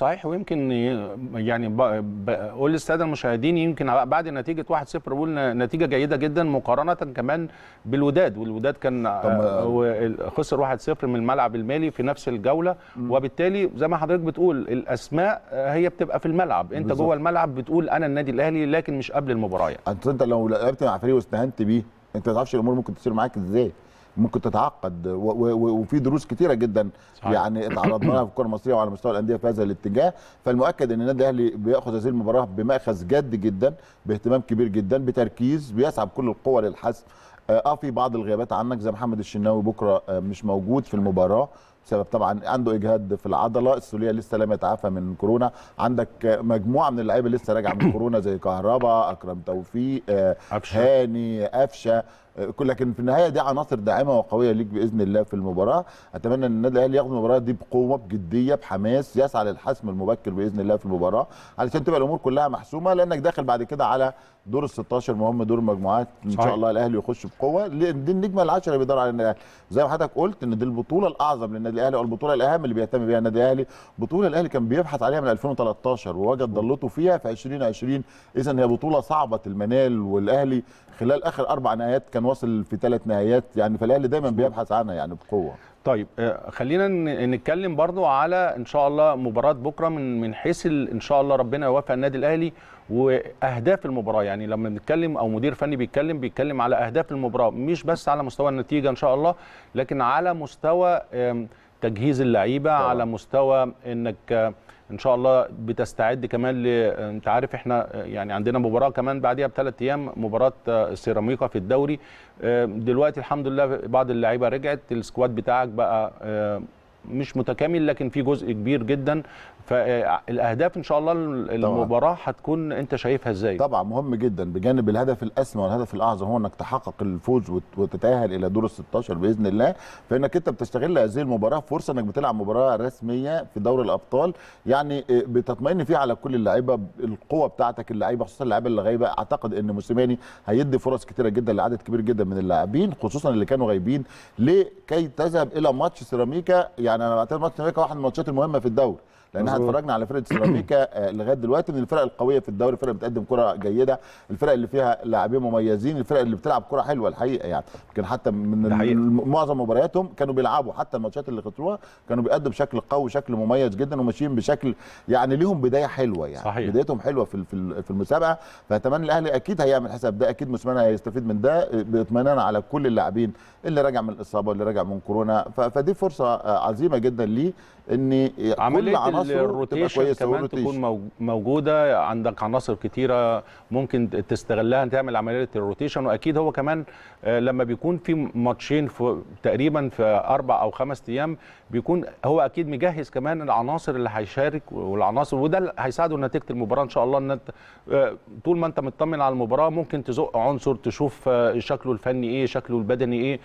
صحيح ويمكن يعني بقول للساده المشاهدين يمكن بعد نتيجه 1-0 بقول نتيجه جيده جدا مقارنه كمان بالوداد والوداد كان آه، خسر 1-0 من الملعب المالي في نفس الجوله وبالتالي زي ما حضرتك بتقول الاسماء هي بتبقى في الملعب انت بالزبط. جوه الملعب بتقول انا النادي الاهلي لكن مش قبل المباراه يعني. انت لو لعبت مع فريق واستهنت بيه انت ما تعرفش الامور ممكن تصير معاك ازاي ممكن تتعقد وفي دروس كثيره جدا صحيح. يعني اتعرضنا لها في الكره المصريه وعلى مستوى الانديه في هذا الاتجاه فالمؤكد ان النادي الاهلي بياخذ هذه المباراه بماخذ جد جدا باهتمام كبير جدا بتركيز بيسعى بكل القوه للحسم آه،, اه في بعض الغيابات عنك زي محمد الشناوي بكره آه، مش موجود في المباراه بسبب طبعا عنده اجهاد في العضله السوليه لسه لم يتعافى من كورونا عندك مجموعه من اللعيبه لسه راجعه من كورونا زي كهربا اكرم توفيق آه، هاني قفشه آه، لكن في النهايه دي عناصر داعمه وقويه ليك باذن الله في المباراه اتمنى ان النادي الاهلي ياخد المباراه دي بقوه بجديه بحماس يسعى للحسم المبكر باذن الله في المباراه علشان تبقى الامور كلها محسومه لانك داخل بعد كده على دور ال 16 مهم دور المجموعات ان شاء الله الاهلي يخش بقوه دي النجمه العاشره اللي بيدور على النادي الاهلي زي ما حضرتك قلت ان دي البطوله الاعظم للنادي النادي الاهلي او البطوله الاهم اللي بيهتم بيها النادي الاهلي بطوله الاهلي كان بيبحث عليها من 2013 ووجد ضلته فيها في 2020 اذا هي بطوله صعبه المنال والاهلي خلال اخر اربع نهايات كان واصل في ثلاث نهايات يعني فالاهلي دايما بيبحث عنها يعني بقوه طيب آه، خلينا نتكلم برضو على ان شاء الله مباراه بكره من من حيث ان شاء الله ربنا يوفق النادي الاهلي واهداف المباراه يعني لما بنتكلم او مدير فني بيتكلم بيتكلم على اهداف المباراه مش بس على مستوى النتيجه ان شاء الله لكن على مستوى تجهيز اللعيبه على مستوى انك آه، ان شاء الله بتستعد كمان ل... آه، انت عارف احنا آه، يعني عندنا مباراه كمان بعديها بثلاث ايام مباراه سيراميكا في الدوري دلوقتي الحمد لله بعض اللعيبه رجعت السكواد بتاعك بقى مش متكامل لكن في جزء كبير جدا فالاهداف ان شاء الله المباراه هتكون انت شايفها ازاي طبعا مهم جدا بجانب الهدف الاسمى والهدف الاعظم هو انك تحقق الفوز وتتاهل الى دور ال 16 باذن الله فانك انت بتستغل هذه المباراه فرصه انك بتلعب مباراه رسميه في دوري الابطال يعني آه، بتطمئن فيها على كل اللعيبه القوه بتاعتك اللعيبه خصوصا اللعيبه اللي غايبه اعتقد ان موسيماني هيدي فرص كثيره جدا لعدد كبير جدا من اللاعبين خصوصا اللي كانوا غايبين لكي تذهب الى ماتش سيراميكا يعني يعني انا بعتبر ماتش سيراميكا واحد من الماتشات المهمه في الدوري لان احنا اتفرجنا على فرقه سيراميكا آه، لغايه دلوقتي من الفرق القويه في الدوري الفرق بتقدم كره جيده الفرق اللي فيها لاعبين مميزين الفرق اللي بتلعب كره حلوه الحقيقه يعني يمكن حتى من معظم مبارياتهم كانوا بيلعبوا حتى الماتشات اللي خسروها كانوا بيقدموا بشكل قوي وشكل مميز جدا وماشيين بشكل يعني ليهم بدايه حلوه يعني صحيح. بدايتهم حلوه في في المسابقه فاتمنى الاهلي اكيد هيعمل حساب ده اكيد مسمنا هيستفيد من ده باطمئنان على كل اللاعبين اللي راجع من الاصابه اللي راجع من كورونا فدي فرصه آه، عظيمه جدا ليه ان كل عناصر الروتيشن كمان تكون موجوده عندك عناصر كتيره ممكن تستغلها تعمل عمليه الروتيشن واكيد هو كمان آه، لما بيكون في ماتشين في تقريبا في اربع او خمس ايام بيكون هو اكيد مجهز كمان العناصر اللي هيشارك والعناصر وده هيساعده نتيجه المباراه ان شاء الله ان آه، طول ما انت مطمن على المباراه ممكن تزق عنصر تشوف آه، شكله الفني ايه شكله البدني ايه